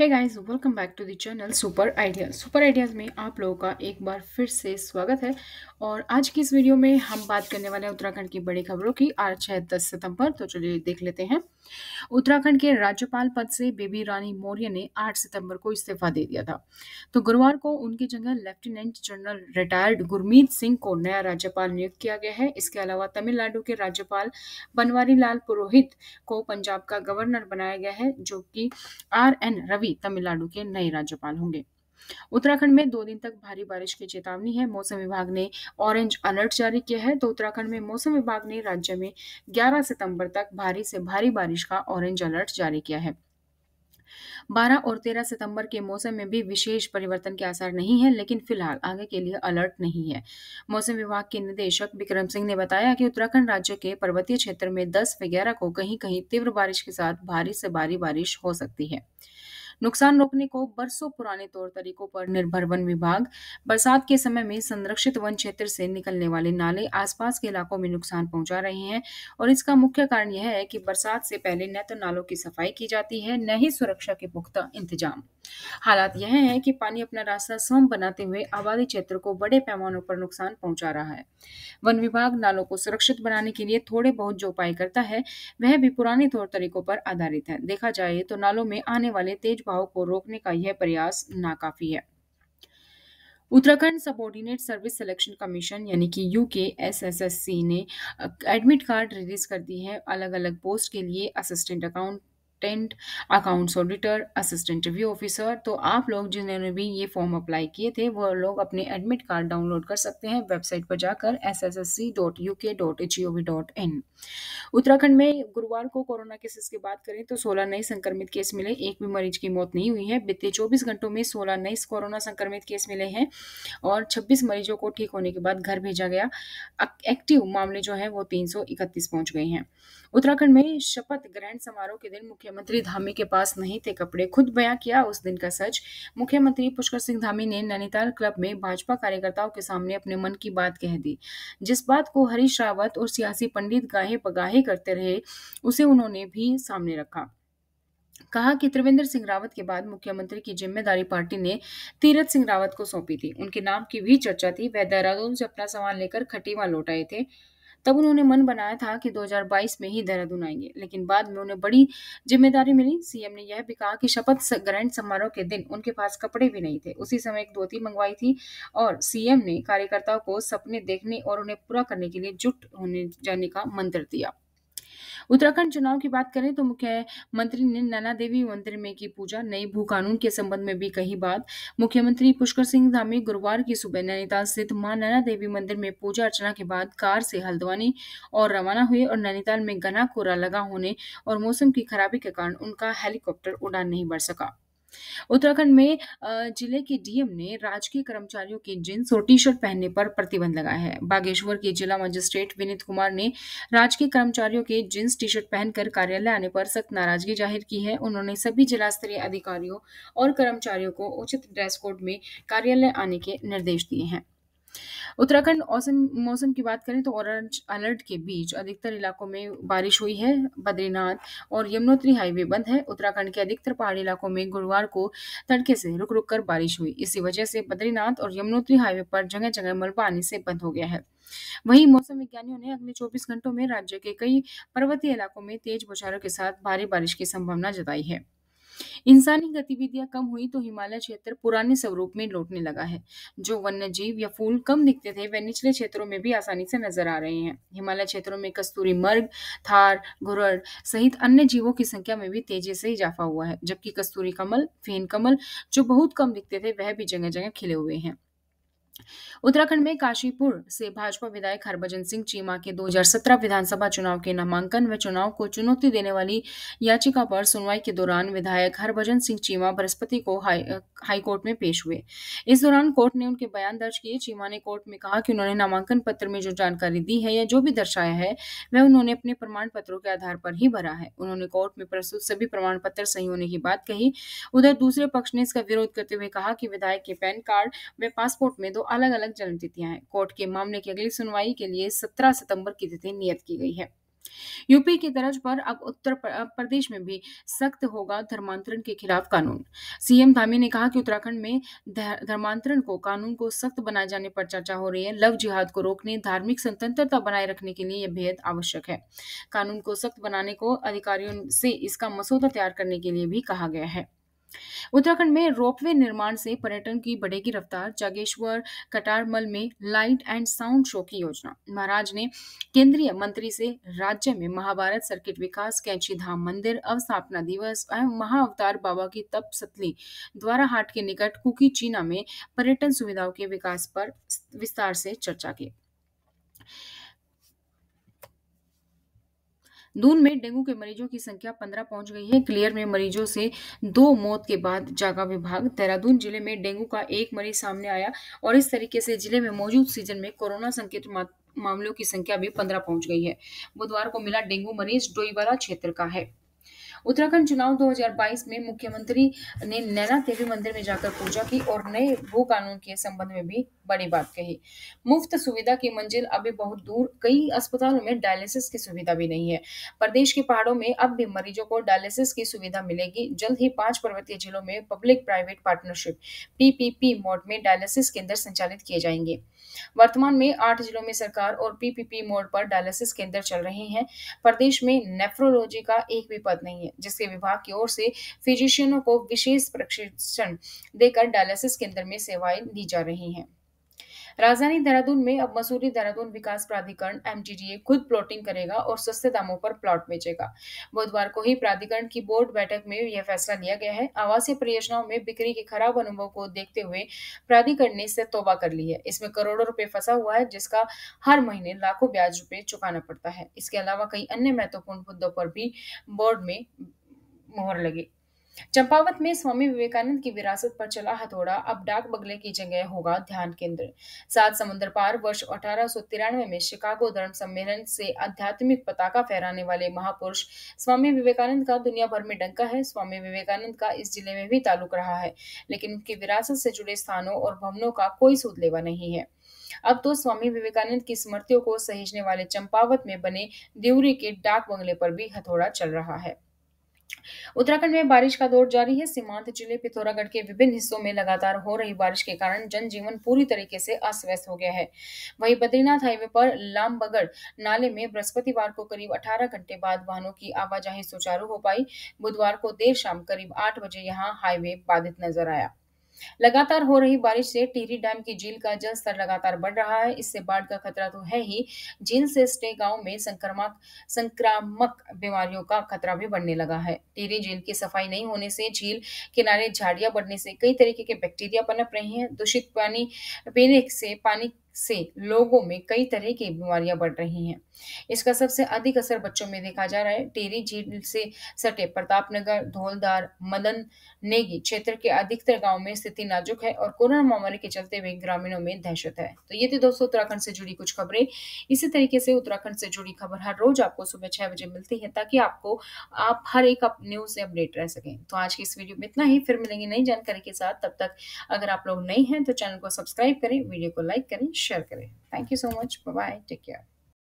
है guys welcome back to the channel super ideas super ideas में आप लोगों का एक बार फिर से स्वागत है और आज की इस वीडियो में हम बात करने वाले हैं उत्तराखंड की बड़ी खबरों की आज है दस सितंबर तो चलिए देख लेते हैं उत्तराखंड के राज्यपाल पद से बेबी रानी मौर्य ने आठ सितम्बर को इस्तीफा दे दिया था तो गुरुवार को उनकी जगह lieutenant general retired Gurmeet Singh को नया राज्यपाल नियुक्त किया गया है इसके अलावा तमिलनाडु के राज्यपाल बनवारी लाल पुरोहित को पंजाब का गवर्नर बनाया गया है जो कि आर एन रवि भी तमिलनाडु के नए राज्यपाल होंगे उत्तराखंड में दो दिन तक भारी बारिश की चेतावनी है मौसम विभाग ने ऑरेंज अलर्ट जारी किया है तो उत्तराखंड में मौसम विभाग ने राज्य में 11 सितंबर तक भारी से भारी बारिश का ऑरेंज अलर्ट जारी किया है 12 और 13 सितंबर के मौसम में भी विशेष परिवर्तन के आसार नहीं है लेकिन फिलहाल आगे के लिए अलर्ट नहीं है मौसम विभाग के निदेशक विक्रम सिंह ने बताया कि उत्तराखंड राज्य के पर्वतीय क्षेत्र में 10 वगैरह को कहीं कहीं तीव्र बारिश के साथ भारी से भारी बारिश हो सकती है नुकसान रोकने को बरसों पुराने तौर तरीकों पर निर्भर वन विभाग बरसात के समय में संरक्षित वन क्षेत्र से निकलने वाले नाले आसपास के इलाकों में नुकसान पहुंचा रहे हैं और इसका मुख्य कारण यह है कि बरसात से पहले न तो नालों की सफाई की जाती है न ही सुरक्षा के पुख्ता इंतजाम हालात यह है कि पानी अपना रास्ता सोम बनाते हुए आबादी क्षेत्र को बड़े पैमानों पर नुकसान पहुंचा रहा है वन विभाग नालों को सुरक्षित बनाने के लिए थोड़े बहुत जो उपाय करता है वह भी पुराने तौर तरीकों पर आधारित है देखा जाए तो नालों में आने वाले तेज भाव को रोकने का यह प्रयास नाकाफी है Uttarakhand subordinate service selection commission यानी कि यू के एस एस एस सी ने एडमिट कार्ड रिलीज कर दी है अलग अलग पोस्ट के लिए assistant account accountant accounts auditor assistant review officer तो आप लोग जिन्होंने भी ये फॉर्म अप्लाई किए थे वो लोग अपने एडमिट कार्ड डाउनलोड कर सकते हैं वेबसाइट पर जाकर S S S C dot U K dot H O V dot in Uttarakhand में गुरुवार को कोरोना केसेस की बात करें तो सोलह नए संक्रमित केस मिले एक भी मरीज की मौत नहीं हुई है बीते चौबीस घंटों में सोलह नए कोरोना संक्रमित केस मिले हैं और छब्बीस मरीजों को ठीक होने के बाद घर भेजा गया एक्टिव मामले जो है वो तीन सौ इकतीस पहुंच गए हैं उत्तराखंड में शपथ ग्रहण समारोह के दिन मुख्य मुख्यमंत्री धामी के पास नहीं थे कपड़े खुद बयां किया उस दिन का सच मुख्यमंत्री पुष्कर सिंह धामी ने नैनीताल क्लब में भाजपा कार्यकर्ताओं के सामने अपने मन की बात कह दी जिस बात को हरीश रावत और सियासी पंडित गाहे पगाहे करते रहे उसे उन्होंने भी सामने रखा कहा कि त्रिवेंद्र सिंह रावत के बाद मुख्यमंत्री की जिम्मेदारी पार्टी ने तीरथ सिंह रावत को सौंपी थी उनके नाम की भी चर्चा थी वह देहरादून से अपना सामान लेकर खटीवा लौट आए थे तब उन्होंने मन बनाया था कि 2022 में ही देहरादून आएंगे लेकिन बाद में उन्हें बड़ी जिम्मेदारी मिली सीएम ने यह भी कहा कि शपथ ग्रहण समारोह के दिन उनके पास कपड़े भी नहीं थे उसी समय एक धोती मंगवाई थी और सीएम ने कार्यकर्ताओं को सपने देखने और उन्हें पूरा करने के लिए जुट होने जाने का मंत्र दिया उत्तराखंड चुनाव की बात करें तो मुख्यमंत्री ने नैना देवी मंदिर में की पूजा नई भू कानून के संबंध में भी कही बात मुख्यमंत्री पुष्कर सिंह धामी गुरुवार की सुबह नैनीताल स्थित मां नैना देवी मंदिर में पूजा अर्चना के बाद कार से हल्द्वानी और रवाना हुए और नैनीताल में घना कोहरा लगा होने और मौसम की खराबी के कारण उनका हेलीकॉप्टर उड़ान नहीं बढ़ सका उत्तराखंड में जिले के डीएम ने राजकीय कर्मचारियों के जींस और टी शर्ट पहनने पर प्रतिबंध लगाया है बागेश्वर के जिला मजिस्ट्रेट विनीत कुमार ने राजकीय कर्मचारियों के जींस टी शर्ट पहनकर कार्यालय आने पर सख्त नाराजगी जाहिर की है उन्होंने सभी जिला स्तरीय अधिकारियों और कर्मचारियों को उचित ड्रेस कोड में कार्यालय आने के निर्देश दिए हैं उत्तराखंड औसम मौसम की बात करें तो ऑरेंज अलर्ट के बीच अधिकतर इलाकों में बारिश हुई है बद्रीनाथ और यमुनोत्री हाईवे बंद है उत्तराखंड के अधिकतर पहाड़ी इलाकों में गुरुवार को तड़के से रुक रुक कर बारिश हुई इसी वजह से बद्रीनाथ और यमुनोत्री हाईवे पर जगह जगह मलबा आने से बंद हो गया है वहीं मौसम विज्ञानियों ने अगले 24 घंटों में राज्य के कई पर्वतीय इलाकों में तेज बौछारों के साथ भारी बारिश की संभावना जताई है इंसानी गतिविधियां कम हुई तो हिमालय क्षेत्र पुराने स्वरूप में लौटने लगा है जो वन्य जीव या फूल कम दिखते थे वे निचले क्षेत्रों में भी आसानी से नजर आ रहे हैं हिमालय क्षेत्रों में कस्तूरी मर्ग थार घुरड़ सहित अन्य जीवों की संख्या में भी तेजी से इजाफा हुआ है जबकि कस्तूरी कमल फेन कमल जो बहुत कम दिखते थे वह भी जगह जगह खिले हुए हैं उत्तराखंड में काशीपुर से भाजपा विधायक हरभजन सिंह चीमा के 2017 विधानसभा चुनाव के नामांकन व चुनाव को चुनौती देने वाली याचिका पर सुनवाई के दौरान विधायक हरभजन सिंह चीमा बृहस्पति को हाई हाई कोर्ट में पेश हुए इस दौरान कोर्ट ने उनके बयान दर्ज किए चीमा ने कोर्ट में कहा कि उन्होंने नामांकन पत्र में जो जानकारी दी है या जो भी दर्शाया है वह उन्होंने अपने प्रमाण पत्रों के आधार पर ही भरा है उन्होंने कोर्ट में प्रस्तुत सभी प्रमाण पत्र सही होने की बात कही उधर दूसरे पक्ष ने इसका विरोध करते हुए कहा कि विधायक के पैन कार्ड व पासपोर्ट में दो अलग अलग जन्म तिथियां हैं कोर्ट के मामले की अगली सुनवाई के लिए 17 सितंबर की तिथि नियत की गई है यूपी की तरज पर अब उत्तर प्रदेश में भी सख्त होगा धर्मांतरण के खिलाफ कानून सीएम धामी ने कहा कि उत्तराखंड में धर्मांतरण को कानून को सख्त बनाए जाने पर चर्चा हो रही है लव जिहाद को रोकने धार्मिक स्वतंत्रता बनाए रखने के लिए यह बेहद आवश्यक है कानून को सख्त बनाने को अधिकारियों से इसका मसौदा तैयार करने के लिए भी कहा गया है उत्तराखंड में रोपवे निर्माण से पर्यटन की बढ़ेगी रफ्तार जागेश्वर कटारमल में लाइट एंड साउंड शो की योजना महाराज ने केंद्रीय मंत्री से राज्य में महाभारत सर्किट विकास कैंची धाम मंदिर अवस्थापना दिवस एवं महाअवतार बाबा की तप सतली द्वारा हाट के निकट कुकी चीना में पर्यटन सुविधाओं के विकास पर विस्तार से चर्चा की दून में डेंगू के मरीजों की संख्या पंद्रह पहुंच गई है क्लियर में मरीजों से दो मौत के बाद जागा विभाग देहरादून जिले में डेंगू का एक मरीज सामने आया और इस तरीके से जिले में मौजूद सीजन में कोरोना संकेत मामलों की संख्या भी पंद्रह पहुंच गई है बुधवार को मिला डेंगू मरीज डोईवाला क्षेत्र का है उत्तराखंड चुनाव 2022 में मुख्यमंत्री ने नैना देवी मंदिर में जाकर पूजा की और नए भू कानून के संबंध में भी बड़ी बात कही मुफ्त सुविधा की मंजिल अभी बहुत दूर कई अस्पतालों में डायलिसिस की सुविधा भी नहीं है प्रदेश के पहाड़ों में अब भी मरीजों को डायलिसिस की सुविधा मिलेगी जल्द ही पांच पर्वतीय जिलों में public private partnership PPP mode में डायलिसिस केंद्र संचालित किए जाएंगे वर्तमान में आठ जिलों में सरकार और पीपीपी मोड पर डायलिसिस केंद्र चल रहे हैं प्रदेश में नेफ्रोलॉजी का एक भी पद नहीं है जिसके विभाग की ओर से फिजिशियनों को विशेष प्रशिक्षण देकर डायलिसिस केंद्र में सेवाएं दी जा रही हैं राजधानी देहरादून में अब मसूरी देहरादून विकास प्राधिकरण एम खुद प्लॉटिंग करेगा और सस्ते दामों पर प्लॉट बेचेगा बुधवार को ही प्राधिकरण की बोर्ड बैठक में यह फैसला लिया गया है आवासीय परियोजनाओं में बिक्री के खराब अनुभव को देखते हुए प्राधिकरण ने इससे तोबा कर ली है इसमें करोड़ों रुपए फंसा हुआ है जिसका हर महीने लाखों ब्याज रुपए चुकाना पड़ता है इसके अलावा कई अन्य महत्वपूर्ण मुद्दों पर भी बोर्ड में मोहर लगी चंपावत में स्वामी विवेकानंद की विरासत पर चला हथौड़ा अब डाक बगले की जगह होगा ध्यान केंद्र सात समुद्र पार वर्ष अठारह सौ तिरानवे में शिकागो धर्म सम्मेलन से आध्यात्मिक पताका फहराने वाले महापुरुष स्वामी विवेकानंद का दुनिया भर में डंका है स्वामी विवेकानंद का इस जिले में भी ताल्लुक रहा है लेकिन उनकी विरासत से जुड़े स्थानों और भवनों का कोई सूदलेवा नहीं है अब तो स्वामी विवेकानंद की स्मृतियों को सहेजने वाले चंपावत में बने देवरी के डाक बंगले पर भी हथौड़ा चल रहा है उत्तराखंड में बारिश का दौर जारी है सीमांत जिले पिथौरागढ़ के विभिन्न हिस्सों में लगातार हो रही बारिश के कारण जनजीवन पूरी तरीके से अस्त व्यस्त हो गया है वहीं बद्रीनाथ हाईवे पर लामबगड़ नाले में बृहस्पतिवार को करीब 18 घंटे बाद वाहनों की आवाजाही सुचारू हो पाई बुधवार को देर शाम करीब आठ बजे यहाँ हाईवे बाधित नजर आया लगातार हो रही बारिश से टिहरी डैम की झील का जल स्तर लगातार बढ़ रहा है इससे बाढ़ का खतरा तो है ही झील से स्टे गांव में संक्रामक संक्रामक बीमारियों का खतरा भी बढ़ने लगा है टिहरी झील की सफाई नहीं होने से झील किनारे झाड़ियां बढ़ने से कई तरीके के बैक्टीरिया पनप रहे हैं दूषित पानी पीने से पानी से लोगों में कई तरह की बीमारियां बढ़ रही हैं इसका सबसे अधिक असर बच्चों में देखा जा रहा है टेरी झील से सटे प्रतापनगर धोलदार मदन नेगी क्षेत्र के अधिकतर गाँव में स्थिति नाजुक है और कोरोना महामारी के चलते हुए ग्रामीणों में दहशत है तो ये थी दोस्तों उत्तराखंड से जुड़ी कुछ खबरें इसी तरीके से उत्तराखंड से जुड़ी खबर हर रोज आपको सुबह छह बजे मिलती है ताकि आपको आप हर एक न्यूज से अपडेट रह सकें तो आज की इस वीडियो में इतना ही फिर मिलेंगे नई जानकारी के साथ तब तक अगर आप लोग नए हैं तो चैनल को सब्सक्राइब करें वीडियो को लाइक करें शेयर करें thank you so much bye take care